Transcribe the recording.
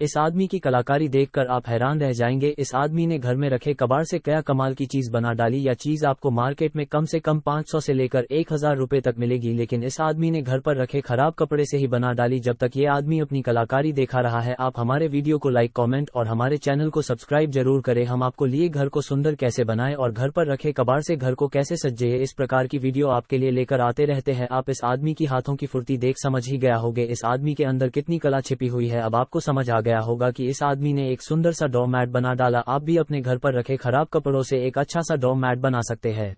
इस आदमी की कलाकारी देखकर आप हैरान रह जाएंगे इस आदमी ने घर में रखे कबाड़ से क्या कमाल की चीज बना डाली या चीज आपको मार्केट में कम से कम 500 से लेकर एक हजार रुपए तक मिलेगी लेकिन इस आदमी ने घर पर रखे खराब कपड़े से ही बना डाली जब तक ये आदमी अपनी कलाकारी देखा रहा है आप हमारे वीडियो को लाइक कॉमेंट और हमारे चैनल को सब्सक्राइब जरूर करें हम आपको लिए घर को सुंदर कैसे बनाए और घर पर रखे कबाड़ से घर को कैसे सज्जे इस प्रकार की वीडियो आपके लिए लेकर आते रहते हैं आप इस आदमी की हाथों की फुर्ती देख समझ ही गया होगे इस आदमी के अंदर कितनी कला छिपी हुई है अब आपको समझ आ गया गया होगा कि इस आदमी ने एक सुंदर सा डॉ मैट बना डाला आप भी अपने घर पर रखे खराब कपड़ों से एक अच्छा सा डॉ मैट बना सकते हैं